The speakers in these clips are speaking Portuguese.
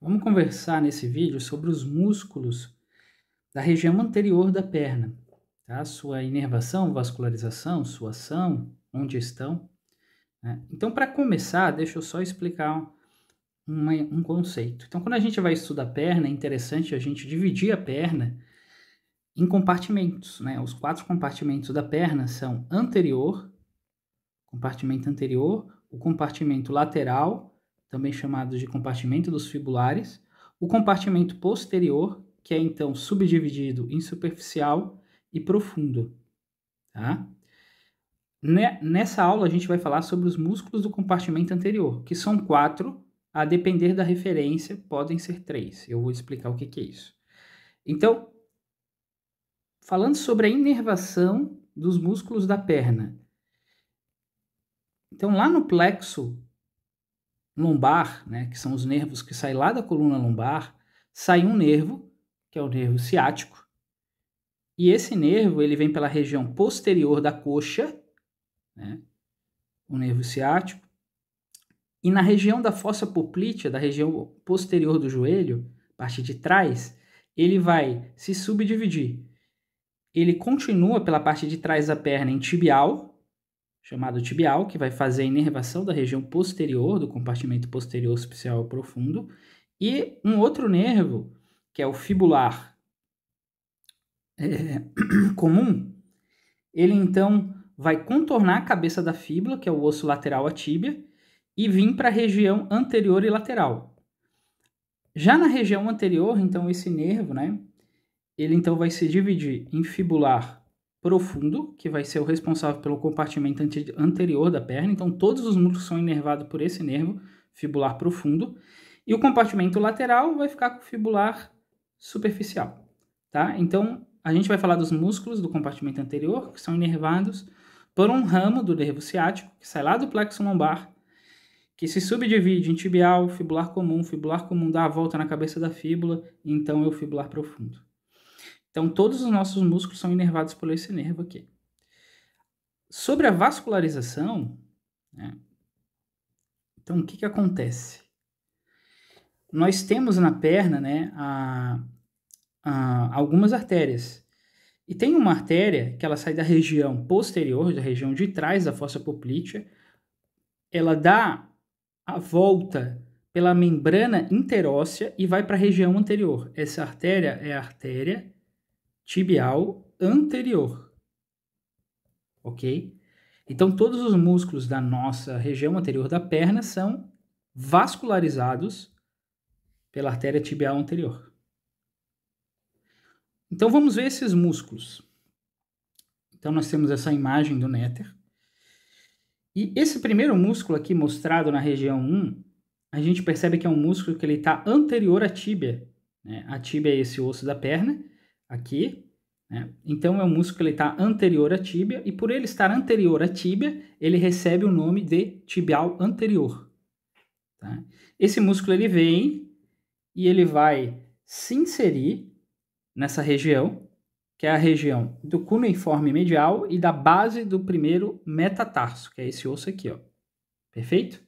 Vamos conversar nesse vídeo sobre os músculos da região anterior da perna, tá? sua inervação, vascularização, sua ação, onde estão. Né? Então, para começar, deixa eu só explicar uma, um conceito. Então, quando a gente vai estudar a perna, é interessante a gente dividir a perna em compartimentos. Né? Os quatro compartimentos da perna são anterior, compartimento anterior, o compartimento lateral, também chamados de compartimento dos fibulares, o compartimento posterior, que é então subdividido em superficial e profundo. Tá? Nessa aula a gente vai falar sobre os músculos do compartimento anterior, que são quatro, a depender da referência, podem ser três. Eu vou explicar o que é isso. Então, falando sobre a inervação dos músculos da perna. Então, lá no plexo lombar, né, que são os nervos que saem lá da coluna lombar, sai um nervo, que é o nervo ciático. E esse nervo, ele vem pela região posterior da coxa, né, o nervo ciático. E na região da fossa poplítea, da região posterior do joelho, parte de trás, ele vai se subdividir. Ele continua pela parte de trás da perna em tibial, chamado tibial, que vai fazer a inervação da região posterior, do compartimento posterior superficial profundo, e um outro nervo, que é o fibular é, comum, ele então vai contornar a cabeça da fíbula, que é o osso lateral à tíbia, e vir para a região anterior e lateral. Já na região anterior, então, esse nervo, né, ele então vai se dividir em fibular profundo, que vai ser o responsável pelo compartimento anterior da perna. Então, todos os músculos são inervados por esse nervo fibular profundo. E o compartimento lateral vai ficar com o fibular superficial, tá? Então, a gente vai falar dos músculos do compartimento anterior, que são inervados por um ramo do nervo ciático, que sai lá do plexo lombar, que se subdivide em tibial, fibular comum, fibular comum dá a volta na cabeça da fíbula, e então é o fibular profundo. Então, todos os nossos músculos são inervados por esse nervo aqui. Sobre a vascularização, né? então o que, que acontece? Nós temos na perna né, a, a, algumas artérias. E tem uma artéria que ela sai da região posterior, da região de trás da fossa poplítea, ela dá a volta pela membrana interóssea e vai para a região anterior. Essa artéria é a artéria tibial anterior. Ok? Então, todos os músculos da nossa região anterior da perna são vascularizados pela artéria tibial anterior. Então, vamos ver esses músculos. Então, nós temos essa imagem do néter. E esse primeiro músculo aqui mostrado na região 1, a gente percebe que é um músculo que ele está anterior à tíbia. Né? A tíbia é esse osso da perna aqui. Né? Então, é um músculo que ele está anterior à tíbia, e por ele estar anterior à tíbia, ele recebe o nome de tibial anterior. Tá? Esse músculo ele vem e ele vai se inserir nessa região, que é a região do cuneiforme medial e da base do primeiro metatarso, que é esse osso aqui. Ó. Perfeito?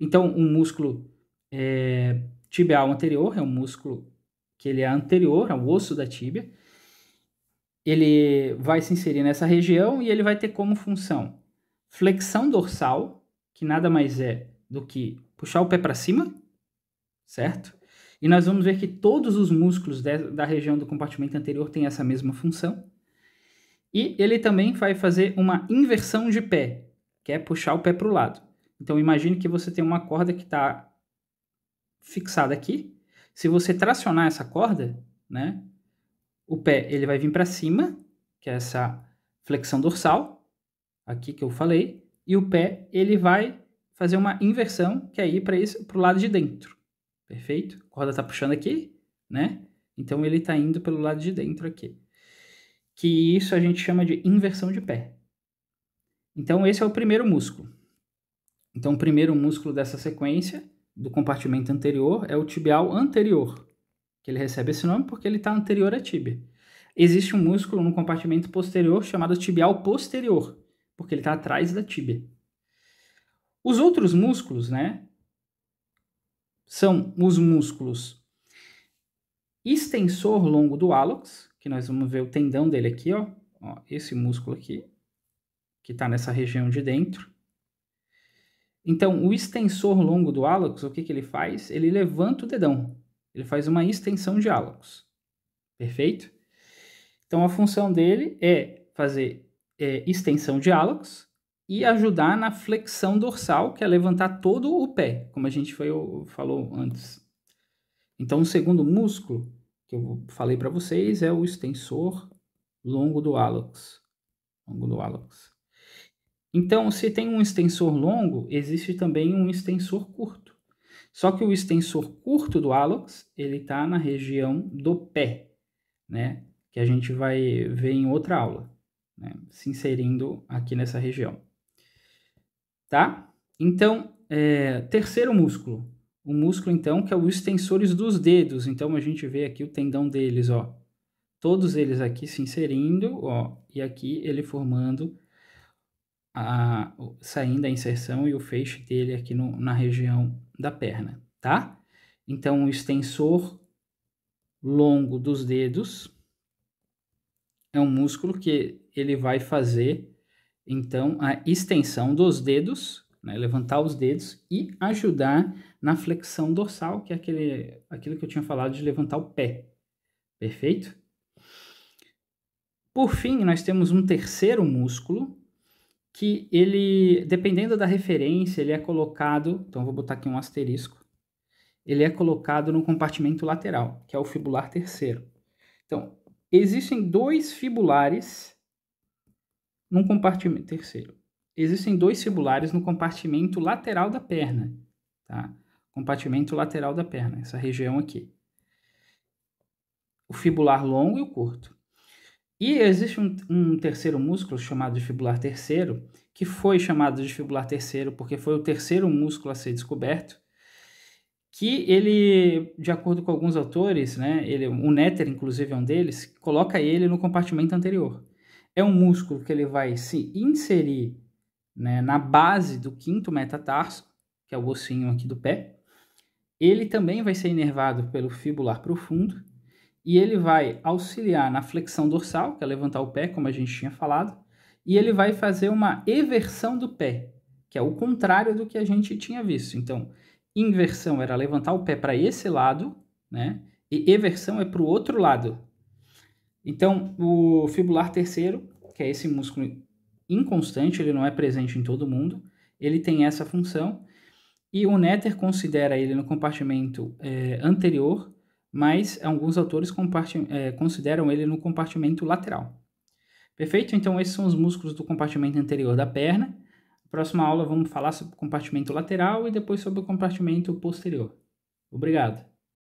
Então, um músculo é, tibial anterior é um músculo que ele é anterior ao osso da tíbia, ele vai se inserir nessa região e ele vai ter como função flexão dorsal, que nada mais é do que puxar o pé para cima, certo? E nós vamos ver que todos os músculos de, da região do compartimento anterior têm essa mesma função. E ele também vai fazer uma inversão de pé, que é puxar o pé para o lado. Então imagine que você tem uma corda que está fixada aqui se você tracionar essa corda, né, o pé ele vai vir para cima, que é essa flexão dorsal, aqui que eu falei, e o pé ele vai fazer uma inversão, que é ir para o lado de dentro. Perfeito? A corda está puxando aqui, né? Então ele está indo pelo lado de dentro aqui. Que isso a gente chama de inversão de pé. Então esse é o primeiro músculo. Então o primeiro músculo dessa sequência do compartimento anterior é o tibial anterior, que ele recebe esse nome porque ele está anterior à tíbia. Existe um músculo no compartimento posterior chamado tibial posterior, porque ele está atrás da tíbia. Os outros músculos, né, são os músculos extensor longo do hálux, que nós vamos ver o tendão dele aqui, ó, ó esse músculo aqui, que está nessa região de dentro então, o extensor longo do hálux, o que, que ele faz? Ele levanta o dedão. Ele faz uma extensão de hálux. Perfeito? Então, a função dele é fazer é, extensão de hálux e ajudar na flexão dorsal, que é levantar todo o pé, como a gente foi, falou antes. Então, o segundo músculo que eu falei para vocês é o extensor longo do hálux. Longo do hálux. Então, se tem um extensor longo, existe também um extensor curto. Só que o extensor curto do halox, ele está na região do pé, né? Que a gente vai ver em outra aula, né? se inserindo aqui nessa região. Tá? Então, é, terceiro músculo. O músculo, então, que é o extensores dos dedos. Então, a gente vê aqui o tendão deles, ó. Todos eles aqui se inserindo, ó. E aqui ele formando a, saindo a inserção e o feixe dele aqui no, na região da perna, tá? Então, o extensor longo dos dedos é um músculo que ele vai fazer, então, a extensão dos dedos, né? levantar os dedos e ajudar na flexão dorsal, que é aquele, aquilo que eu tinha falado de levantar o pé, perfeito? Por fim, nós temos um terceiro músculo, que ele, dependendo da referência, ele é colocado, então vou botar aqui um asterisco, ele é colocado no compartimento lateral, que é o fibular terceiro. Então, existem dois fibulares num compartimento terceiro. Existem dois fibulares no compartimento lateral da perna, tá? Compartimento lateral da perna, essa região aqui. O fibular longo e o curto. E existe um, um terceiro músculo chamado fibular terceiro, que foi chamado de fibular terceiro porque foi o terceiro músculo a ser descoberto, que ele, de acordo com alguns autores, né, ele, o Netter inclusive é um deles, coloca ele no compartimento anterior. É um músculo que ele vai se inserir né, na base do quinto metatarso, que é o ossinho aqui do pé. Ele também vai ser inervado pelo fibular profundo, e ele vai auxiliar na flexão dorsal, que é levantar o pé, como a gente tinha falado, e ele vai fazer uma eversão do pé, que é o contrário do que a gente tinha visto. Então, inversão era levantar o pé para esse lado, né? E eversão é para o outro lado. Então, o fibular terceiro, que é esse músculo inconstante, ele não é presente em todo mundo, ele tem essa função. E o Netter considera ele no compartimento é, anterior mas alguns autores é, consideram ele no compartimento lateral. Perfeito? Então, esses são os músculos do compartimento anterior da perna. Na próxima aula, vamos falar sobre o compartimento lateral e depois sobre o compartimento posterior. Obrigado!